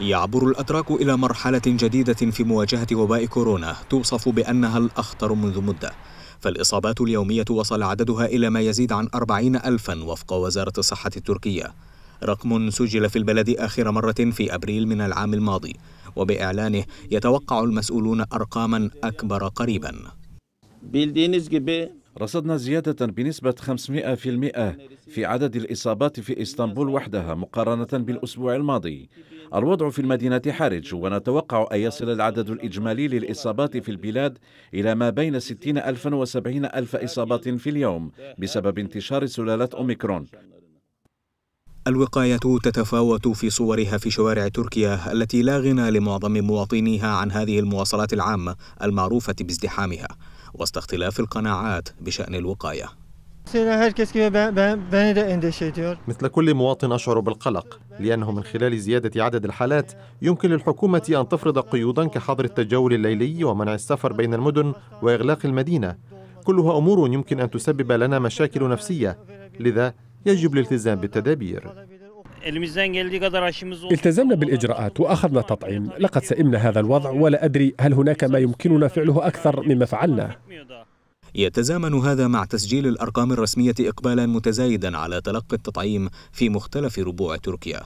يعبر الأتراك إلى مرحلة جديدة في مواجهة وباء كورونا توصف بأنها الأخطر منذ مدة فالإصابات اليومية وصل عددها إلى ما يزيد عن أربعين ألفا وفق وزارة الصحة التركية رقم سجل في البلد آخر مرة في أبريل من العام الماضي وبإعلانه يتوقع المسؤولون أرقاما أكبر قريبا رصدنا زيادة بنسبة 500% في عدد الإصابات في إسطنبول وحدها مقارنة بالأسبوع الماضي الوضع في المدينة حرج ونتوقع أن يصل العدد الإجمالي للإصابات في البلاد إلى ما بين 60 ألفا وسبعين ألف إصابة في اليوم بسبب انتشار سلالة أوميكرون الوقاية تتفاوت في صورها في شوارع تركيا التي لا غنى لمعظم مواطنيها عن هذه المواصلات العامة المعروفة بازدحامها وسط اختلاف القناعات بشأن الوقاية مثل كل مواطن أشعر بالقلق لأنه من خلال زيادة عدد الحالات يمكن للحكومة أن تفرض قيودا كحظر التجول الليلي ومنع السفر بين المدن وإغلاق المدينة كلها أمور يمكن أن تسبب لنا مشاكل نفسية لذا يجب الالتزام بالتدابير التزمنا بالإجراءات وأخذنا تطعيم لقد سئمنا هذا الوضع ولا أدري هل هناك ما يمكننا فعله أكثر مما فعلنا يتزامن هذا مع تسجيل الأرقام الرسمية إقبالا متزايدا على تلقي التطعيم في مختلف ربوع تركيا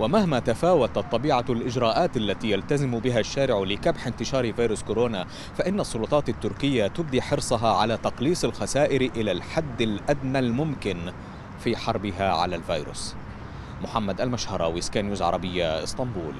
ومهما تفاوتت طبيعة الإجراءات التي يلتزم بها الشارع لكبح انتشار فيروس كورونا فإن السلطات التركية تبدي حرصها على تقليص الخسائر إلى الحد الأدنى الممكن في حربها على الفيروس محمد المشهراوي سكاي عربية اسطنبول